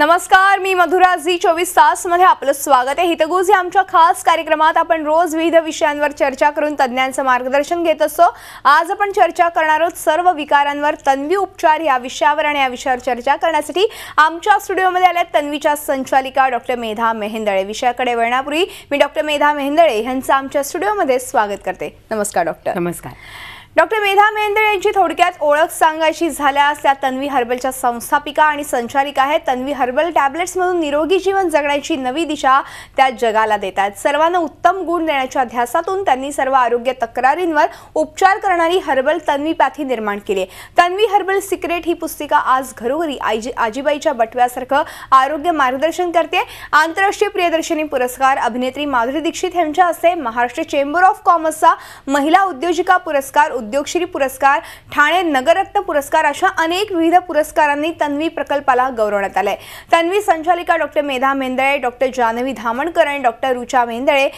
नमस्कार मी मधुरा झी चोवीस मध्ये आपलं स्वागत आहे हितगुज या आमच्या खास कार्यक्रमात आपण रोज विविध विषयांवर चर्चा करून तज्ज्ञांचं मार्गदर्शन घेत असतो आज आपण चर्चा करणार आहोत सर्व विकारांवर तन्वी उपचार या विषयावर आणि या विषयावर चर्चा करण्यासाठी आमच्या स्टुडिओमध्ये आल्या तन्वीच्या संचालिका डॉक्टर मेधा मेहेंदळे विषयाकडे वळण्यापूर्वी मी डॉक्टर मेधा मेहेंदळे यांचं आमच्या स्टुडिओमध्ये स्वागत करते नमस्कार डॉक्टर नमस्कार डॉक्टर मेधा मेहंदे यांची थोडक्यात ओळख सांगायची झाल्यास त्या तन्वी हर्बलच्या संस्थापिका आणि संचालिका आहेत तन्वी हर्बल टॅबलेट्समधून निरोगी जीवन जगण्याची नवी दिशा त्या जगाला देतात सर्वांना उत्तम गुण देण्याच्या अध्यासातून त्यांनी सर्व आरोग्य तक्रारींवर उपचार करणारी हर्बल तन्वी पॅथी निर्माण केली तन्वी हर्बल सिक्रेट ही पुस्तिका आज घरोघरी आईजी आजीबाईच्या बटव्यासारखं आरोग्य मार्गदर्शन करते आंतरराष्ट्रीय प्रियदर्शनी पुरस्कार अभिनेत्री माधुरी दीक्षित यांच्या असते महाराष्ट्र चेंबर ऑफ कॉमर्सचा महिला उद्योजिका पुरस्कार उद्योगश्री पुरस्कार ठाणे नगररत्न पुरस्कार अशा अनेक विविध पुरस्कारांनी तन्वी प्रकल्पाला गौरवण्यात आलंय तन्वी संचालिका डॉक्टर मेधा मेंदळे डॉक्टर जानवी धामणकर आणि डॉक्टर रुचा मेंदळे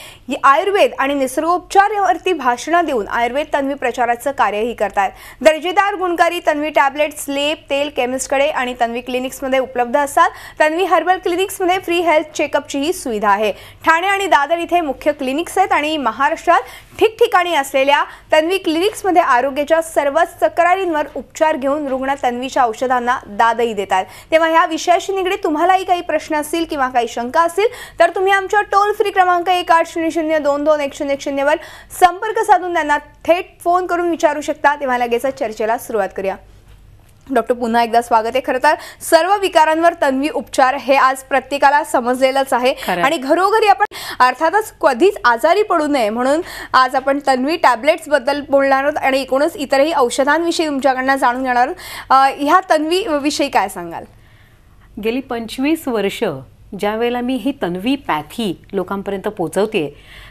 आयुर्वेद आणि निसर्गोपचार यावरती भाषणं देऊन आयुर्वेद तन्वी प्रचाराचं कार्यही करतात दर्जेदार गुणकारी तन्वी टॅबलेट स्लेप तेल केमिस्टकडे आणि तन्वी क्लिनिक्समध्ये उपलब्ध असतात तन्वी हर्बल क्लिनिक्समध्ये फ्री हेल्थ चेकअपचीही सुविधा आहे ठाणे आणि दादर इथे मुख्य क्लिनिक्स आहेत आणि महाराष्ट्रात ठिकठिकाणी असलेल्या तन्वी क्लिनिक्समध्ये आरोग्याच्या सर्वच तक्रारींवर उपचार घेऊन रुग्ण तन्वीच्या औषधांना दादही देतात तेव्हा ह्या विषयाशी निगडीत तुम्हालाही काही प्रश्न असतील किंवा काही शंका असतील तर तुम्ही आमच्या टोल फ्री क्रमांक एक आठ शून्य शून्य दोन दोन एक शून्य शून्यवर संपर्क साधून त्यांना थेट फोन करून विचारू शकता तेव्हा लगेचच चर्चेला सुरुवात करूया डॉक्टर पुन्हा एकदा स्वागत आहे खरं तर सर्व विकारांवर तन्वी उपचार हे आज प्रत्येकाला समजलेलंच आहे आणि घरोघरी आपण अर्थातच कधीच आजारी पडू नये म्हणून आज आपण तन्वी टॅबलेट्स बद्दल बोलणार आहोत आणि एकूणच इतरही औषधांविषयी तुमच्याकडनं जाणून घेणार आहोत ह्या तन्वी विषयी काय सांगाल गेली पंचवीस वर्ष ज्यावेळेला मी ही तन्वी पॅथी लोकांपर्यंत पोचवते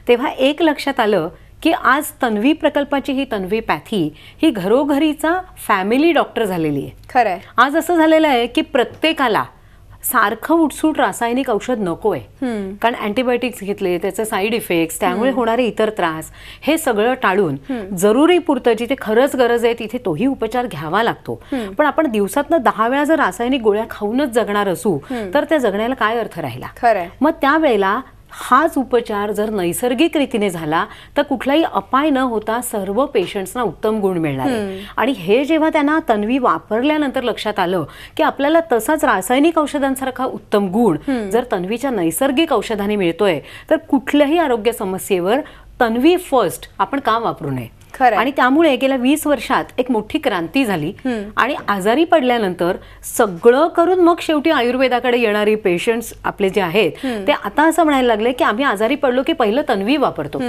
तेव्हा एक लक्षात आलं की आज तन्वी प्रकल्पाची ही तन्वी पॅथी ही घरोघरीचा फॅमिली डॉक्टर झालेली आहे खरंय आज असं झालेलं आहे की प्रत्येकाला सारखं उठसूट रासायनिक औषध नको आहे कारण अँटीबायोटिक्स घेतले त्याचे साईड इफेक्ट त्यामुळे होणारे इतर त्रास हे सगळं टाळून जरुरी पुरतं जिथे खरंच गरज आहे तिथे तोही उपचार घ्यावा लागतो पण आपण दिवसातनं दहा वेळा जर रासायनिक गोळ्या खाऊनच जगणार असू तर त्या जगण्याला काय अर्थ राहिला मग त्यावेळेला हाच उपचार जर नैसर्गिक रीतीने झाला तर कुठलाही अपाय न होता सर्व पेशंट्सना उत्तम गुण मिळणार आणि हे जेव्हा त्यांना तन्वी वापरल्यानंतर लक्षात आलं की आपल्याला तसाच रासायनिक औषधांसारखा उत्तम गुण जर तन्वीच्या नैसर्गिक औषधाने मिळतोय तर कुठल्याही आरोग्य समस्येवर तन्वी फर्स्ट आपण का वापरू नये आणि त्यामुळे गेल्या वीस वर्षात एक मोठी क्रांती झाली आणि आजारी पडल्यानंतर सगळं करून मग शेवटी आयुर्वेदाकडे येणारी पेशंट आपले जे आहेत ते आता असं म्हणायला लागले की आम्ही आजारी पडलो की पहिलं तन्वी वापरतो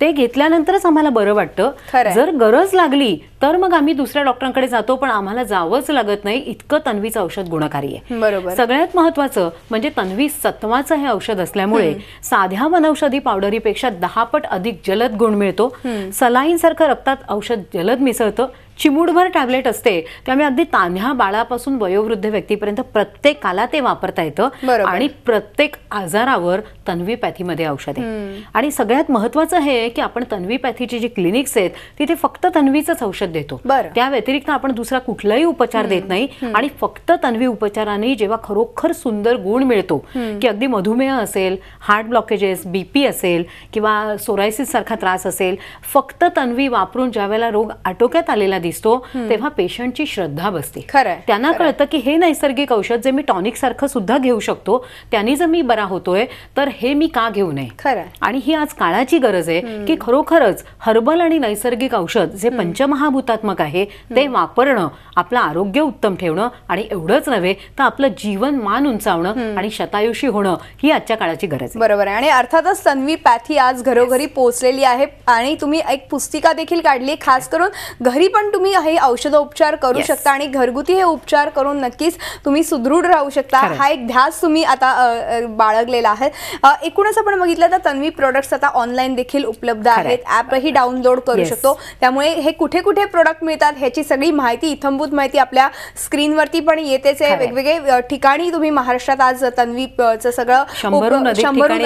ते घेतल्यानंतरच आम्हाला बरं वाटतं जर गरज लागली तर मग आम्ही दुसऱ्या डॉक्टरांकडे जातो पण आम्हाला जावंच लागत नाही इतकं तन्वीचं औषध गुणकारी आहे बरोबर सगळ्यात महत्वाचं म्हणजे तन्वी सत्वाचं हे औषध असल्यामुळे साध्या वनौषधी पावडरीपेक्षा दहा पट अधिक जलद गुण मिळतो सलाईन सारखं रक्तात औषध जलद मिसळतं चिमुडभर टॅबलेट असते त्यामुळे अगदी तान्ह्या बाळापासून वयोवृद्ध व्यक्तीपर्यंत प्रत्येकाला ते वापरता येतं आणि प्रत्येक आजारावर पॅथीमध्ये औषध आहे आणि सगळ्यात महत्वाचं हे की आपण पॅथीची जी क्लिनिक्स आहेत तिथे फक्त तन्वीचंच औषध देतो त्या व्यतिरिक्त आपण दुसरा कुठलाही उपचार देत नाही आणि फक्त तन्वी उपचाराने जेव्हा खरोखर सुंदर गुण मिळतो की अगदी मधुमेह असेल हार्ट ब्लॉकेजेस बीपी असेल किंवा सोरायसिस सारखा त्रास असेल फक्त तन्वी वापरून ज्यावेळेला रोग आटोक्यात आलेला दिसतो तेव्हा पेशंटची श्रद्धा बसते त्यांना कळतं की हे नैसर्गिक औषध जे मी टॉनिक सारखं सुद्धा घेऊ शकतो त्यांनी जर मी बरा होतोय तर हे मी का घेऊ नये आणि ही आज काळाची गरज आहे की खरोखरच हर्बल आणि नैसर्गिक औषध जे पंचमहाभूतात्मक आहे ते वापरणं आपलं आरोग्य उत्तम ठेवणं आणि एवढंच नव्हे तर आपलं जीवन मान उंचावणं आणि शतायुषी होणं ही आजच्या काळाची गरज बरोबर आहे आणि अर्थातच तन्वी पॅथी आज घरोघरी पोहोचलेली आहे आणि तुम्ही एक पुस्तिका देखील काढली खास करून घरी पण तुम्ही हे औषध उपचार करू शकता आणि घरगुती हे उपचार करून नक्कीच तुम्ही सुदृढ राहू शकता हा एक ध्यास तुम्ही आता बाळगलेला आहे एकूणच आपण बघितलं तर तन्वी प्रोडक्ट्स आता ऑनलाईन देखील उपलब्ध आहेत ऍपही डाउनलोड करू शकतो त्यामुळे हे कुठे कुठे प्रोडक्ट मिळतात ह्याची सगळी माहिती इथंभूत माहिती आपल्या स्क्रीनवरती पण येतेच आहे वेगवेगळे ठिकाणी तुम्ही महाराष्ट्रात आज तन्वीचं सगळं शंभर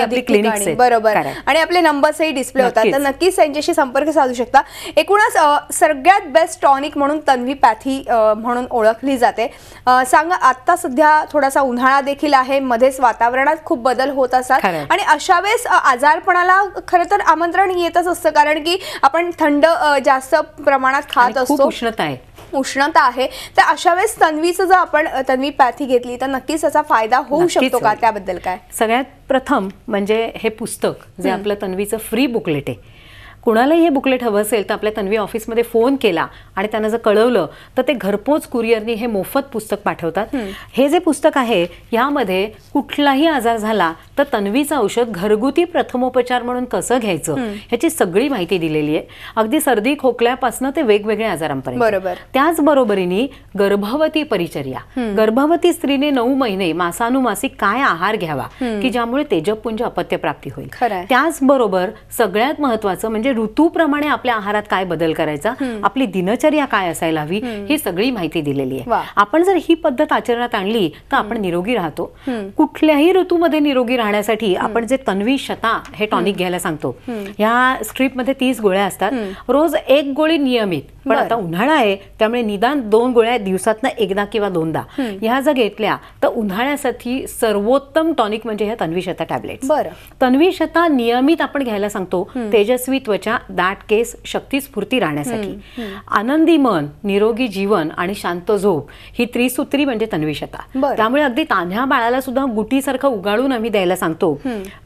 बरोबर आणि आपले नंबर्सही डिस्प्ले होतात तर नक्कीच त्यांच्याशी संपर्क साधू शकता एकूणच सगळ्यात बेस्ट टॉनिक म्हणून तन्वी पॅथी म्हणून ओळखली जाते सांगा आता सध्या थोडासा उन्हाळा देखील आहे मध्येच वातावरणात खूप बदल होत असतात आणि अशा वेळेस आजारपणाला खरं तर आमंत्रण येतच असतं कारण की आपण थंड जास्त प्रमाणात खात असतो उष्णता आहे उष्णता आहे तर अशा वेळेस तन्वीचं जर आपण तन्वी पॅथी घेतली तर नक्कीच त्याचा फायदा होऊ शकतो का त्याबद्दल काय सगळ्यात प्रथम म्हणजे हे पुस्तक जे आपलं तन्वीचं फ्री बुकलेट आहे कुणालाही हे बुकलेट हवं असेल तर आपल्या तन्वी ऑफिसमध्ये फोन केला आणि त्यांना जर कळवलं तर ते घरपोच कुरिअरनी हे मोफत पुस्तक पाठवतात हे जे पुस्तक आहे यामध्ये कुठलाही आजार झाला तर तन्वीचं औषध घरगुती प्रथमोपचार म्हणून कसं घ्यायचं ह्याची सगळी माहिती दिलेली आहे अगदी सर्दी खोकल्यापासून ते वेगवेगळ्या आजारांपर्यंत बरोबर त्याच गर्भवती परिचर्या गर्भवती स्त्रीने नऊ महिने मासानुमासिक काय आहार घ्यावा की ज्यामुळे तेजपुंज अपत्यप्राप्ती होईल त्याचबरोबर सगळ्यात महत्वाचं म्हणजे ऋतूप्रमाणे आपल्या आहारात काय बदल करायचा आपली दिनचर्या काय असायला हवी ही सगळी माहिती दिलेली आहे आपण जर ही पद्धत आचरणात आणली तर आपण निरोगी राहतो कुठल्याही ऋतूमध्ये निरोगी राहण्यासाठी आपण जे तन्वी शता हे टॉनिक घ्यायला सांगतो ह्या मध्ये तीस गोळ्या असतात रोज एक गोळी नियमित पण आता उन्हाळा आहे त्यामुळे निदान दोन गोळ्या दिवसातनं एकदा किंवा दोनदा ह्या जर घेतल्या तर उन्हाळ्यासाठी सर्वोत्तम टॉनिक म्हणजे ह्या तन्वीशता टॅबलेट बर तन्वीशता नियमित आपण घ्यायला सांगतो तेजस्वी त्वचा दाट केस शक्ती स्फूर्ती राहण्यासाठी आनंदी मन निरोगी जीवन आणि शांत झोप ही त्रिसूत्री म्हणजे तन्विशता त्यामुळे अगदी तान्ह्या बाळाला सुद्धा गुटीसारखं उगाळून आम्ही द्यायला सांगतो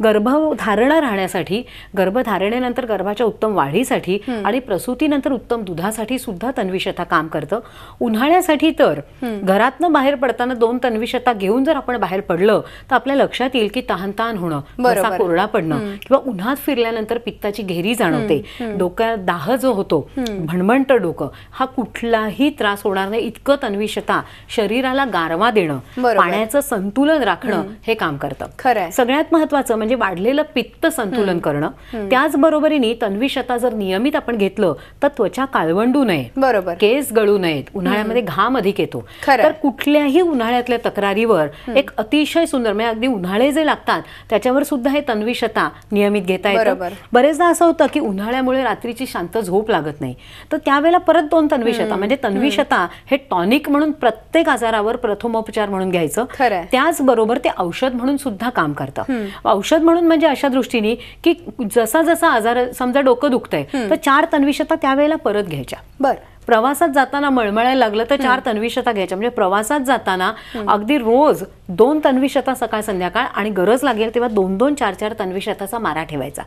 गर्भधारणा राहण्यासाठी गर्भधारणेनंतर गर्भाच्या उत्तम वाढीसाठी आणि प्रसूतीनंतर उत्तम दुधासाठी करण्यासाठी सुद्धा तन्विशता काम करतं उन्हाळ्यासाठी तर घरातनं बाहेर पडताना दोन तन्विशता घेऊन जर आपण बाहेर पडलं तर आपल्या लक्षात येईल की तहानतान होणं कोरडा पडणं किंवा उन्हात फिरल्यानंतर पित्ताची घेरी जाणवते डोक्यात दाह जो होतो भणभणतं डोकं हा कुठलाही त्रास होणार नाही इतकं तन्विशता शरीराला गारवा देणं पाण्याचं संतुलन राखणं हे काम करतं सगळ्यात महत्वाचं म्हणजे वाढलेलं पित्त संतुलन करणं त्याचबरोबरीने तन्विशता जर नियमित आपण घेतलं तर त्वचा काळवंडू गळू नये बरोबर केस गळू नयेत उन्हाळ्यामध्ये घाम अधिक येतो तर कुठल्याही उन्हाळ्यातल्या तक्रारीवर एक अतिशय सुंदर म्हणजे अगदी उन्हाळे जे लागतात त्याच्यावर सुद्धा हे तन्विषता नियमित घेता येतं बरेचदा असं होतं की उन्हाळ्यामुळे रात्रीची शांत झोप लागत नाही तर त्यावेळेला परत दोन तन्विषता म्हणजे तन्विषता हे टॉनिक म्हणून प्रत्येक आजारावर प्रथमोपचार म्हणून घ्यायचं त्याचबरोबर ते औषध म्हणून सुद्धा काम करतं औषध म्हणून म्हणजे अशा दृष्टीने की जसा जसा आजार समजा डोकं दुखतंय तर चार तन्विषता त्यावेळेला परत घ्यायच्या बर प्रवासात जाताना मळमळायला लागलं तर चार तन्विषता घ्यायच्या म्हणजे प्रवासात जाताना अगदी रोज दोन शता सकाळ संध्याकाळ आणि गरज लागेल तेव्हा दोन दोन चार चार तन्वीशताचा मारा ठेवायचा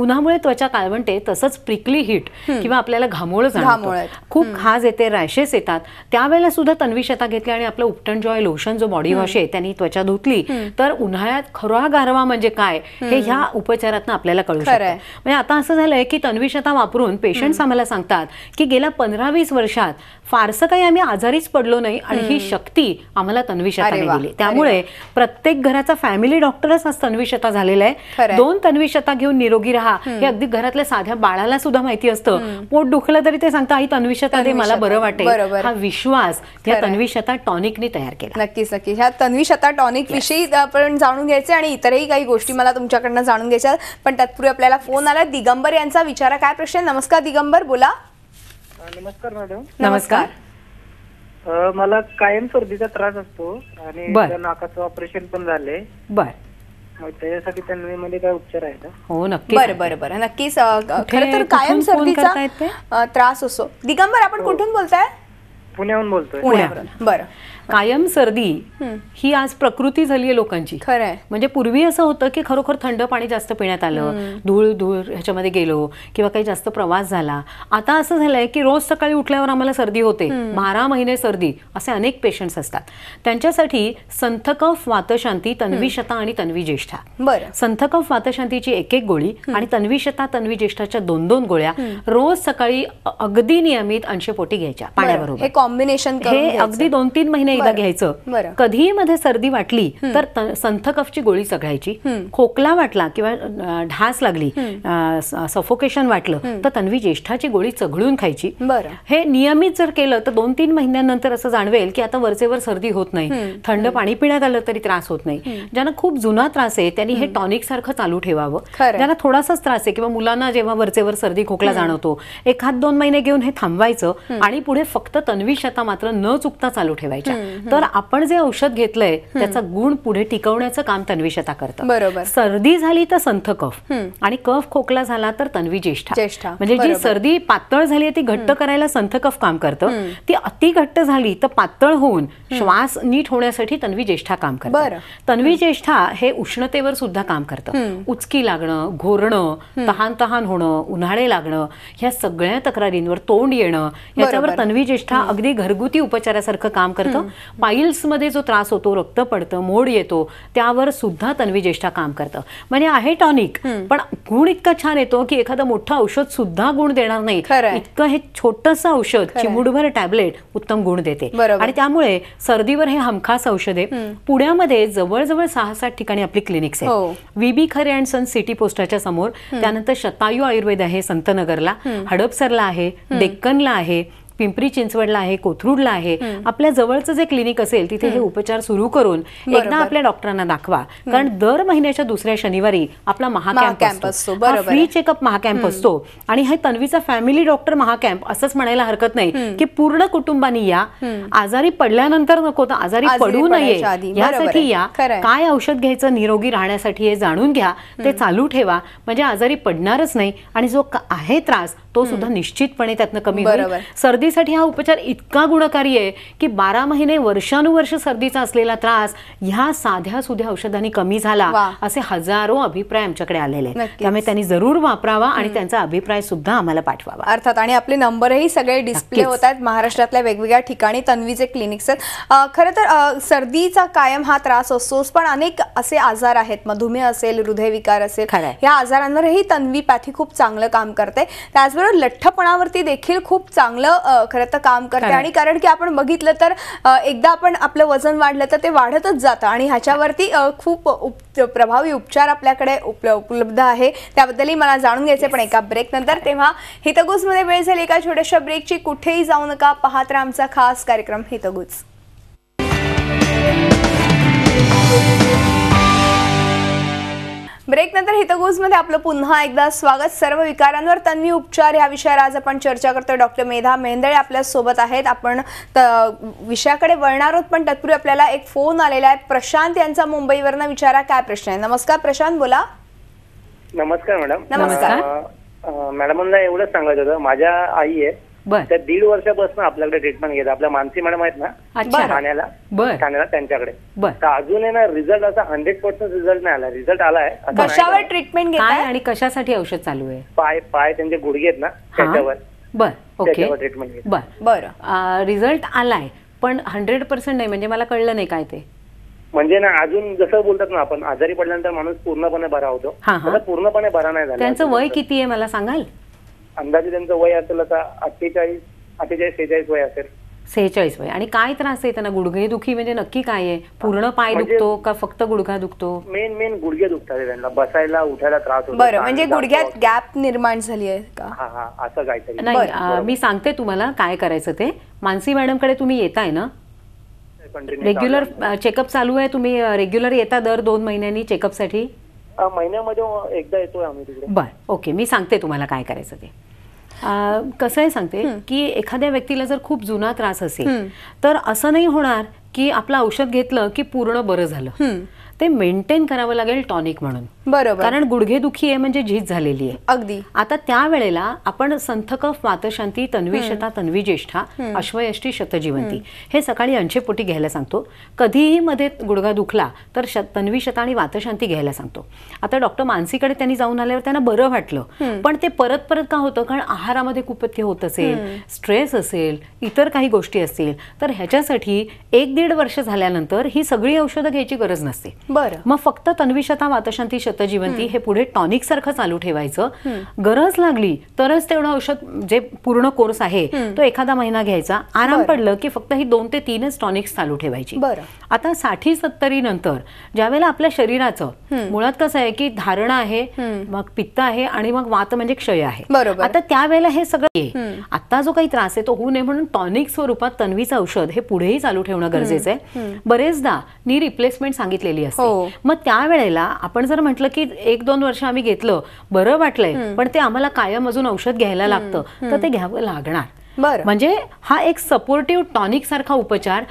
उन्हामुळे त्वचा काळवंटे तसंच प्रिकली हिट किंवा आपल्याला घामोळ खूप खाज येते रॅशेस येतात त्यावेळेला सुद्धा तन्वीशता घेतली आणि आपलं उपटण आहे लोशन जो बॉडी वॉश आहे त्यांनी त्वचा धुतली तर उन्हाळ्यात खरा गारवा म्हणजे काय हे ह्या उपचारात आपल्याला कळू शकतं म्हणजे आता असं झालंय की तन्वीशता वापरून पेशंट्स आम्हाला सांगतात की गेल्या पंधरा वीस वर्षात फारसं काही आम्ही आजारीच पडलो नाही आणि ही शक्ती आम्हाला तन्वी दिली त्यामुळे त्यामुळे प्रत्येक घराचा फॅमिली डॉक्टरच आज तन्विषता झालेला आहे दोन तन्विषता घेऊन निरोगी राहा हे अगदी घरातल्या साध्या बाळाला सुद्धा माहिती असतं पोट दुखलं तरी ते सांगतं आई तन्विषता दे मला बरं वाटेल हा विश्वास या तन्विषता टॉनिकने तयार केला नक्कीच नक्की ह्या तन्विषता टॉनिक विषयी आपण जाणून घ्यायचे आणि इतरही काही गोष्टी मला तुमच्याकडनं जाणून घ्यायच्या पण तत्पूर्वी आपल्याला फोन आला दिगंबर यांचा विचारा काय प्रश्न नमस्कार दिगंबर बोला नमस्कार मॅडम नमस्कार मला कायम सर्दीचा त्रास असतो आणि नाकाचं ऑपरेशन पण झालंय बर मग त्याच्यासाठी त्यांनी मध्ये काय उपचार आहे का हो नक्की बरं बरं बरं नक्कीच खर तर कायम सर्दीचा त्रास असतो दिगंबर आपण हो. कुठून बोलताय पुण्याहून बोलतोय पुण्यावरून बरं कायम सर्दी ही आज प्रकृती झाली आहे लोकांची म्हणजे पूर्वी असं होतं की खरोखर थंड पाणी जास्त पिण्यात आलं धूळ धूळ ह्याच्यामध्ये गेलो किंवा काही जास्त प्रवास झाला आता असं झालंय की रोज सकाळी उठल्यावर आम्हाला सर्दी होते बारा महिने सर्दी असे अनेक पेशंट्स असतात त्यांच्यासाठी संथकफ वातशांती तन्विशता आणि तन्वी ज्येष्ठा संथकफ वातशांतीची एक एक गोळी आणि तन्विशता तन्वी ज्येष्ठाच्या दोन दोन गोळ्या रोज सकाळी अगदी नियमित अंशपोटी घ्यायच्या पाण्याबरोबर हे कॉम्बिनेशन हे अगदी दोन तीन महिने महिने एकदा घ्यायचं कधीही मध्ये सर्दी वाटली तर संथकफची गोळी चघळायची खोकला वाटला किंवा ढास लागली सफोकेशन वाटलं तर तन्वी ज्येष्ठाची गोळी चघळून खायची हे नियमित जर केलं तर दोन तीन महिन्यानंतर असं जाणवेल की आता वरचेवर सर्दी होत नाही थंड पाणी पिण्यात आलं तरी त्रास होत नाही ज्यांना खूप जुना त्रास आहे त्यांनी हे टॉनिक सारखं चालू ठेवावं ज्यांना थोडासाच त्रास आहे किंवा मुलांना जेव्हा वरचेवर सर्दी खोकला जाणवतो एखाद दोन महिने घेऊन हे थांबवायचं आणि पुढे फक्त तन्वी शता मात्र न चुकता चालू ठेवायच्या तर आपण जे औषध घेतलंय त्याचा गुण पुढे टिकवण्याचं काम तन्विशता करतं बरोबर सर्दी झाली तर संथ कफ आणि कफ खोकला झाला तर तन्वी ज्येष्ठा म्हणजे जी सर्दी पातळ झाली ती घट्ट करायला संथ कफ काम करतं ती अति घट्ट झाली तर पातळ होऊन श्वास नीट होण्यासाठी तन्वी ज्येष्ठा काम करत तन्वी ज्येष्ठा हे उष्णतेवर सुद्धा काम करतं उचकी लागणं घोरणं तहान तहान होणं उन्हाळे लागणं ह्या सगळ्या तक्रारींवर तोंड येणं याच्यावर तन्वी ज्येष्ठा अगदी घरगुती उपचारासारखं काम करतं पाईल्समध्ये जो त्रास होतो रक्त पडतं मोड येतो त्यावर सुद्धा तन्वी ज्येष्ठा काम करतं म्हणजे आहे टॉनिक पण गुण इतका छान येतो की एखादं मोठं औषध सुद्धा गुण देणार नाही इतकं हे छोटंसं औषध चिमुडभर टॅबलेट उत्तम गुण देते आणि त्यामुळे सर्दीवर हे हमखास औषध आहे पुण्यामध्ये जवळजवळ सहा सात ठिकाणी आपली क्लिनिक्स आहेत हो. व्हीबी खरे अँड सन सिटी पोस्टाच्या समोर त्यानंतर शतायू आयुर्वेद आहे संतनगरला हडपसरला आहे डेक्कनला आहे पिंपरी चिंचवडला आहे कोथरूडला आहे आपल्या जवळचं जे क्लिनिक असेल तिथे हे उपचार सुरू करून एकदा आपल्या डॉक्टरांना दाखवा कारण दर महिन्याच्या दुसऱ्या शनिवारी आपला महाकॅम्प असतो फ्री चेकअप महाकॅम्प असतो आणि हे तन्वीचा फॅमिली डॉक्टर महाकॅम्प असंच म्हणायला हरकत नाही की पूर्ण कुटुंबानी या आजारी पडल्यानंतर नको तर आजारी पडू नये यासाठी या काय औषध घ्यायचं निरोगी राहण्यासाठी हे जाणून घ्या ते चालू ठेवा म्हणजे आजारी पडणारच नाही आणि जो आहे त्रास तो सुद्धा निश्चितपणे त्यातनं कमी होईल सर्दी सर्दीसाठी हा उपचार इतका गुणकारी आहे की बारा महिने वर्षानुवर्ष सर्दीचा असलेला त्रास ह्या साध्या सुध्या औषधांनी कमी झाला असे हजारो अभिप्राय आमच्याकडे आलेले त्यामुळे त्यांनी जरूर वापरावा आणि त्यांचा अभिप्राय सुद्धा आम्हाला पाठवावा अर्थात आणि आपले नंबरही सगळे डिस्प्ले होत आहेत महाराष्ट्रातल्या वेगवेगळ्या ठिकाणी तन्वीचे क्लिनिक्स आहेत खरं तर सर्दीचा कायम हा त्रास असतोच पण अनेक असे आजार आहेत मधुमेह असेल हृदयविकार असेल या आजारांवरही तन्वी पॅथी खूप चांगलं काम करते त्याचबरोबर लठ्ठपणावरती देखील खूप चांगलं खरं तर काम करते आणि कारण की आपण बघितलं तर एकदा आपण आपलं वजन वाढलं तर ते वाढतच जातं आणि ह्याच्यावरती खूप प्रभावी उपचार आपल्याकडे उपलब्ध आहे त्याबद्दलही मला जाणून घ्यायचे पण एका ब्रेक नंतर तेव्हा हितगुजमध्ये वेळ झाली एका छोट्याशा ब्रेकची कुठेही जाऊ नका पाहत आमचा खास कार्यक्रम हितगुज ब्रेकनंतर हितगुजमध्ये आपलं पुन्हा एकदा स्वागत सर्व विकारांवर तन्वी उपचार या विषयावर आज आपण चर्चा करतो डॉक्टर मेधा मेंदळे आपल्या सोबत आहेत आपण विषयाकडे वळणार आहोत पण तत्पूर्वी आपल्याला एक फोन आलेला आहे प्रशांत यांचा मुंबईवरनं विचारा काय प्रश्न आहे नमस्कार प्रशांत बोला नमस्कार मॅडम नमस्कार मॅडम एवढंच सांगायचं होतं माझ्या आई आहे त्या दीड वर्षापासून आपल्याकडे ट्रीटमेंट घेत आपल्या मानसी मॅडम आहेत ना ठाण्याला ठाण्याला त्यांच्याकडे तर अजून ना रिझल्ट असा हंड्रेड पर्सेंट रिझल्ट नाही आला रिझल्ट आलाय कशावर ट्रीटमेंट घेताय आणि कशासाठी औषध चालू आहे पाय पाय त्यांचे गुडघे आहेत ना त्याच्यावर बर ओके ट्रीटमेंट बर बरं रिझल्ट आलाय पण हंड्रेड पर्सेंट नाही म्हणजे मला कळलं नाही काय ते म्हणजे ना अजून जसं बोलतात ना आपण आजारी पडल्यानंतर माणूस पूर्णपणे बरा होतो पूर्णपणे बरा नाही झाला त्यांचं वय किती आहे मला सांगाल अंदाजे त्यांचं वय असेल आता अठ्ठेचाळीस अठ्ठेचाळीस सेहेचाळीस वय असेल सेहेचाळीस वय आणि काय त्रास आहे त्यांना गुडघे दुखी म्हणजे नक्की काय आहे पूर्ण पाय म्हणजे दुखतो का फक्त गुडघा दुखतो मेन मेन गुडघे दुखतात त्यांना बसायला उठायला त्रास होतो बरं म्हणजे गुडघ्यात गॅप निर्माण झाली आहे का असं काहीतरी नाही मी सांगते तुम्हाला काय करायचं ते मानसी मॅडमकडे तुम्ही येताय ना रेग्युलर चेकअप चालू आहे तुम्ही रेग्युलर येता दर दोन महिन्यांनी चेकअपसाठी महिन्यामध्ये एकदा येतोय आम्ही तिकडे बरं ओके मी सांगते तुम्हाला काय करायचं ते कसं आहे सांगते की एखाद्या व्यक्तीला जर खूप जुना त्रास असेल तर असं नाही होणार की आपलं औषध घेतलं की पूर्ण बरं झालं ते मेंटेन करावं लागेल टॉनिक म्हणून बरोबर कारण गुडघे दुखी आहे म्हणजे झीज झालेली आहे अगदी आता त्यावेळेला आपण संथकफ मातशांती तन्वी शता तन्वी ज्येष्ठा अश्वयष्टी शतजीवंती हे सकाळी अंशेपोटी घ्यायला सांगतो कधीही मध्ये गुडघा दुखला तर तन्वी शता आणि वातशांती घ्यायला सांगतो आता डॉक्टर मानसीकडे त्यांनी जाऊन आल्यावर त्यांना बरं वाटलं पण ते परत परत का होतं कारण आहारामध्ये कुपथ्य होत असेल स्ट्रेस असेल इतर काही गोष्टी असतील तर ह्याच्यासाठी एक दीड वर्ष झाल्यानंतर ही सगळी औषधं घ्यायची गरज नसते बरं मग फक्त तन्विशता वातशांती शतजीवंती हे पुढे टॉनिक सारखं चालू ठेवायचं गरज लागली तरच तेवढं औषध जे पूर्ण कोर्स आहे तो एखादा महिना घ्यायचा आराम पडलं की फक्त ही दोन ते तीनच टॉनिक्स चालू ठेवायची बरं आता साठी सत्तरी नंतर ज्यावेळेला आपल्या शरीराचं मुळात कसं आहे की धारणा आहे मग पित्त आहे आणि मग वात म्हणजे क्षय आहे बरोबर आता त्यावेळेला हे सगळं आता जो काही त्रास आहे तो होऊ नये म्हणून टॉनिक स्वरूपात तन्वीचं औषध हे पुढेही चालू ठेवणं गरजेचं आहे बरेचदा नी रिप्लेसमेंट सांगितलेली असते असते हो. मग त्यावेळेला आपण जर म्हटलं की एक दोन वर्ष आम्ही घेतलं बरं वाटलंय पण ते आम्हाला कायम अजून औषध घ्यायला लागतं तर ते घ्यावं लागणार बरं म्हणजे हा एक सपोर्टिव्ह टॉनिक सारखा उपचार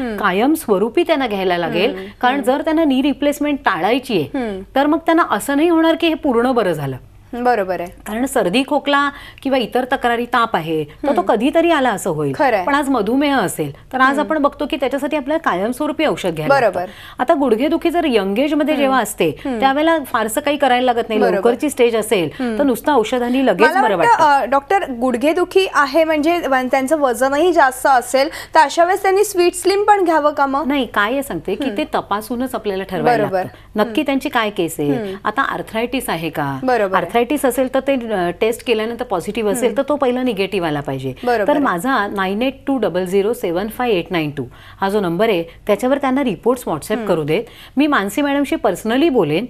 स्वरूपी त्यांना घ्यायला लागेल कारण जर त्यांना नी रिप्लेसमेंट टाळायची आहे तर मग त्यांना असं नाही होणार की हे पूर्ण बरं झालं बरोबर आहे कारण सर्दी खोकला किंवा इतर तक्रारी ताप आहे तर तो कधीतरी आला असं होईल पण आज मधुमेह असेल तर आज आपण बघतो की त्याच्यासाठी आपल्याला कायमस्वरूपी औषध घ्या बरोबर आता गुडघेदुखी जर यंग एज मध्ये जेव्हा असते त्यावेळेला फारसं काही करायला लागत नाही लवकरची स्टेज असेल तर नुसतं औषधांनी लगेच बरोबर डॉक्टर गुडघेदुखी आहे म्हणजे त्यांचं वजनही जास्त असेल तर अशा वेळेस त्यांनी स्वीट स्लिम पण घ्यावं का मग नाही काय सांगते की ते तपासूनच आपल्याला ठरवायला नक्की त्यांची काय केस आहे आता आर्थरायटिस आहे का बरोबर हेपॅटायटिस असेल तर ते टेस्ट केल्यानंतर पॉझिटिव्ह असेल तर तो पहिला निगेटिव्ह आला पाहिजे तर माझा nine eight two double zero seven five eight nine two हा जो नंबर आहे त्याच्यावर त्यांना रिपोर्ट्स व्हॉट्सअप करू देत मी मानसी मॅडमशी पर्सनली बोलेन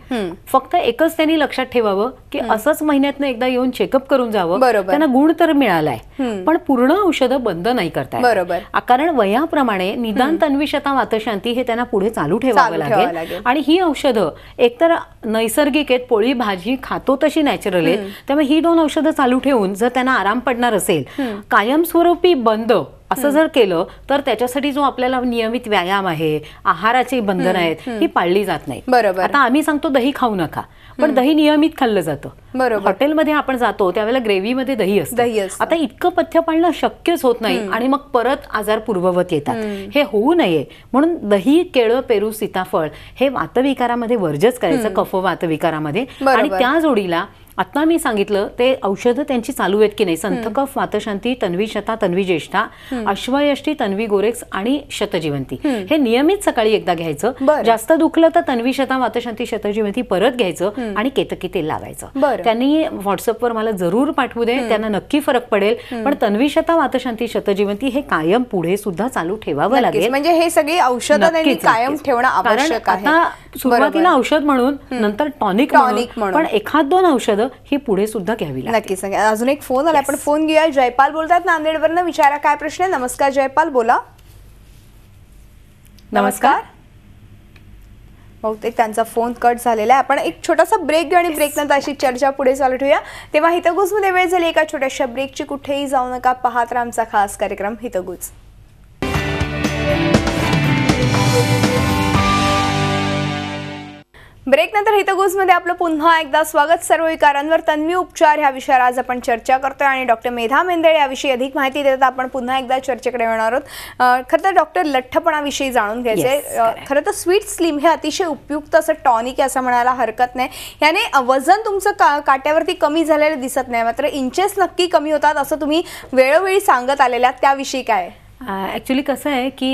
फक्त एकच त्यांनी लक्षात ठेवावं की असंच महिन्यातनं एकदा येऊन चेकअप करून जावं त्यांना गुण तर मिळालाय पण पूर्ण औषधं बंद नाही करताय बरोबर कारण वयाप्रमाणे निदान तन्विषता वातशांती हे त्यांना पुढे चालू ठेवावं लागेल आणि ही औषधं एकतर नैसर्गिक आहेत पोळी भाजी खातो तशी नॅचरल नॅचरल आहे त्यामुळे ही दोन औषधं चालू ठेवून जर त्यांना आराम पडणार असेल कायमस्वरूपी बंद असं जर केलं तर त्याच्यासाठी जो आपल्याला नियमित व्यायाम आहे आहाराचे बंधन आहेत ही पाळली जात नाही बरोबर आता आम्ही सांगतो दही खाऊ नका पण दही नियमित खाल्लं जातं बरोबर हॉटेलमध्ये आपण जातो त्यावेळेला ग्रेव्हीमध्ये दही असतं आता इतकं पथ्य पाळणं शक्यच होत नाही आणि मग परत आजार पूर्ववत येतात हे होऊ नये म्हणून दही केळं पेरू सीताफळ हे वातविकारामध्ये वर्जच करायचं कफ वातविकारामध्ये आणि त्या जोडीला आता मी सांगितलं ते औषधं त्यांची चालू आहेत की नाही संतकफ वातशांती तन्वी शता तन्वी ज्येष्ठा अश्वयष्टी तन्वी गोरेक्स आणि शतजीवंती हे नियमित सकाळी एकदा घ्यायचं जास्त दुखलं तर तन्वी शता वातशांती शतजीवंती परत घ्यायचं आणि केतकी तेल लावायचं त्यांनी व्हॉट्सअपवर मला जरूर पाठवू दे त्यांना नक्की फरक पडेल पण तन्वी शता वातशांती शतजीवंती हे कायम पुढे सुद्धा चालू ठेवावं लागेल म्हणजे हे सगळी औषधं कायम ठेवणं आवश्यक आहे सुरुवातीला औषध म्हणून नंतर टॉनिक टॉनिक म्हणून पण एखाद दोन औषधं ही पुढे सुद्धा घ्यावी नक्कीच अजून एक फोन आला आपण फोन घेऊया जयपाल बोलतात नांदेडवरनं विचारा काय प्रश्न नमस्कार जयपाल बोला नमस्कार बहुतेक त्यांचा फोन कट झालेला आहे आपण एक छोटासा ब्रेक घेऊ आणि ब्रेक नंतर अशी चर्चा पुढे चालू ठेवूया तेव्हा हितगुजमध्ये वेळ झाली एका छोट्याशा ब्रेकची कुठेही जाऊ नका पाहत आमचा खास कार्यक्रम हितगुज ब्रेकनंतर मध्ये आपलं पुन्हा एकदा स्वागत सर्व विकारांवर तन्वी उपचार ह्या विषयावर आज आपण चर्चा करतोय आणि डॉक्टर मेधा मेंदळे याविषयी अधिक माहिती देतात आपण पुन्हा एकदा चर्चेकडे येणार आहोत खरं तर डॉक्टर लठ्ठपणाविषयी जाणून घ्यायचे खरं तर स्वीट स्लिम हे अतिशय उपयुक्त असं टॉनिक आहे असं म्हणायला हरकत नाही याने वजन तुमचं का काट्यावरती कमी झालेलं दिसत नाही मात्र इंचेस नक्की कमी होतात असं तुम्ही वेळोवेळी सांगत आलेल्या त्याविषयी काय ॲक्च्युली कसं आहे की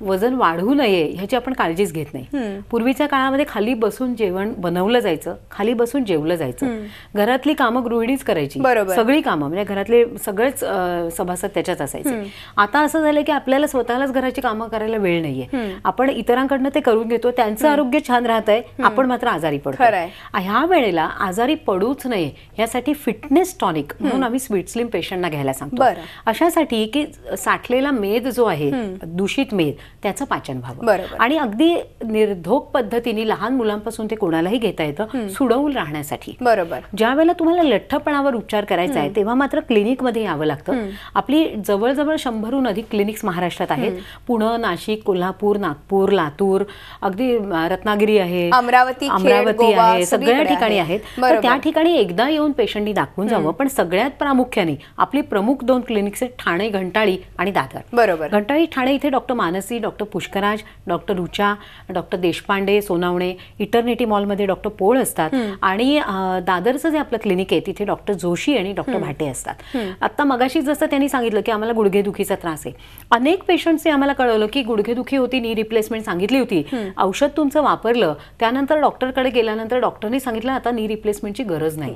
वजन वाढू नये ह्याची आपण काळजीच घेत नाही पूर्वीच्या काळामध्ये खाली बसून जेवण बनवलं जायचं खाली बसून जेवलं जायचं घरातली कामं गृहिणीच करायची सगळी कामं म्हणजे घरातले सगळेच सभासद त्याच्यात असायचे आता असं झालं की आपल्याला स्वतःलाच घराची कामं करायला वेळ नाहीये आपण इतरांकडनं ते करून घेतो त्यांचं आरोग्य छान राहत आहे आपण मात्र आजारी पडतो ह्या वेळेला आजारी पडूच नये यासाठी फिटनेस टॉनिक म्हणून आम्ही स्वीट स्लिम पेशंटना घ्यायला सांगतो अशासाठी की साठलेला मेद जो आहे दूषित मेद त्याचं पाचन व्हावं आणि अगदी निर्धोक पद्धतीने लहान मुलांपासून ते कोणालाही घेता येतं सुडवून राहण्यासाठी बरोबर ज्या वेळेला तुम्हाला लठ्ठपणावर उपचार करायचा आहे तेव्हा मात्र क्लिनिकमध्ये यावं लागतं आपली जवळजवळ शंभरहून अधिक क्लिनिक्स महाराष्ट्रात आहेत पुणे नाशिक कोल्हापूर नागपूर लातूर अगदी रत्नागिरी आहे अमरावती अमरावती आहे सगळ्या ठिकाणी आहेत त्या ठिकाणी एकदा येऊन पेशंटनी दाखवून जावं पण सगळ्यात प्रामुख्याने आपली प्रमुख दोन क्लिनिक्स आहेत ठाणे घंटाळी आणि दादर बरोबर घंटाळी ठाणे इथे doctor Mansi doctor Pushkaraj doctor Rucha doctor Deshpande Sonawane Eternity मॉलमध्ये डॉक्टर पोळ असतात आणि दादरचं जे आपलं क्लिनिक आहे तिथे डॉक्टर जोशी आणि डॉक्टर भाटे असतात आता मगाशी जसं त्यांनी सांगितलं की आम्हाला गुडघेदुखीचा त्रास आहे अनेक पेशंट्सने आम्हाला कळवलं की गुडघेदुखी होती नी रिप्लेसमेंट सांगितली होती औषध तुमचं वापरलं त्यानंतर डॉक्टरकडे गेल्यानंतर डॉक्टरने सांगितलं आता नी रिप्लेसमेंटची गरज नाही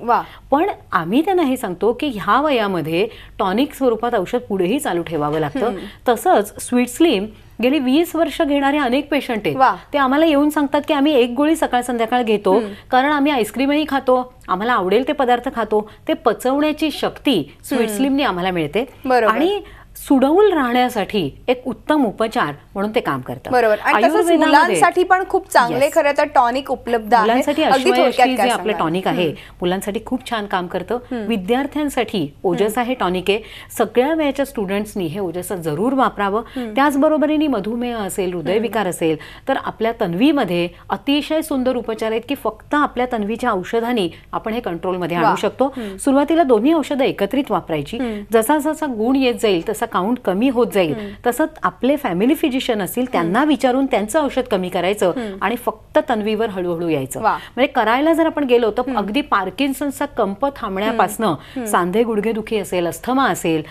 पण आम्ही त्यांना हे सांगतो की ह्या वयामध्ये टॉनिक स्वरूपात औषध पुढेही चालू ठेवावं लागतं तसंच स्वीट स्लीम गेली वीस वर्ष घेणारे अनेक पेशंट आहेत ते आम्हाला येऊन सांगतात की आम्ही एक गोळी सकाळ संध्याकाळ घेतो कारण आम्ही आईस्क्रीमही खातो आम्हाला आवडेल ते पदार्थ खातो ते पचवण्याची शक्ती स्वीट स्लिमनी आम्हाला मिळते आणि सुडवून राहण्यासाठी एक उत्तम उपचार म्हणून ते काम करतात बरोबर आणि मुलांसाठी पण खूप चांगले खरं तर टॉनिक उपलब्ध आहे आपलं टॉनिक आहे मुलांसाठी खूप छान काम करतं विद्यार्थ्यांसाठी ओजस आहे टॉनिक आहे सगळ्या वयाच्या स्टुडंट्सनी हे ओजस जरूर वापरावं त्याचबरोबरीने मधुमेह असेल हृदयविकार असेल तर आपल्या तन्वीमध्ये अतिशय सुंदर उपचार आहेत की फक्त आपल्या तन्वीच्या औषधांनी आपण हे कंट्रोलमध्ये आणू शकतो सुरुवातीला दोन्ही औषधं एकत्रित वापरायची जसा जसा गुण येत जाईल तसा काउंट कमी होत जाईल तसंच आपले फॅमिली फिजिशियन असतील त्यांना विचारून त्यांचं औषध कमी करायचं आणि फक्त तन्वीवर हळूहळू यायचं म्हणजे करायला जर आपण गेलो तर अगदी पार्किन्सनचा कंप थांबण्यापासून सांधे गुडघेदुखी असेल अस्थमा असेल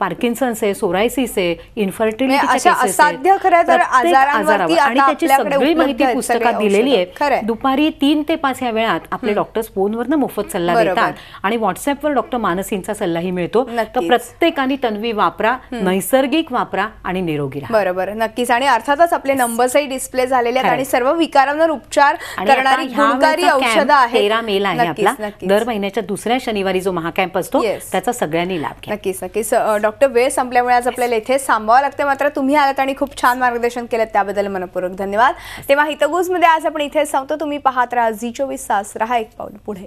पार्किन्सन आहे सोरायसिस आहे इन्फर्टिलिटी म्हणजे आणि त्याची सगळी माहिती पुस्तकात दिलेली आहे दुपारी तीन ते पाच या वेळात आपले डॉक्टर्स फोनवर मोफत सल्ला देतात आणि व्हॉट्सअपवर डॉक्टर मानसींचा सल्लाही मिळतो तर प्रत्येकाने तन्वी वापर वापरा नैसर्गिक वापरा आणि निरोगी राहा बरोबर नक्कीच आणि अर्थातच आपले नंबर्सही डिस्प्ले झालेले आहेत आणि सर्व विकारांवर उपचार करणारी गुणकारी औषधं आहे तेरा मेला आहे आपला दर महिन्याच्या दुसऱ्या शनिवारी जो महाकॅम्प असतो त्याचा सगळ्यांनी लाभ घ्या नक्कीच नक्कीच डॉक्टर वेळ संपल्यामुळे आज आपल्याला इथे थांबावं लागते मात्र तुम्ही आलात आणि खूप छान मार्गदर्शन केलं त्याबद्दल मनपूर्वक धन्यवाद तेव्हा हितगुजमध्ये आज आपण इथे सांगतो तुम्ही पाहत राहा झी चोवीस तास राहा एक पाऊल पुढे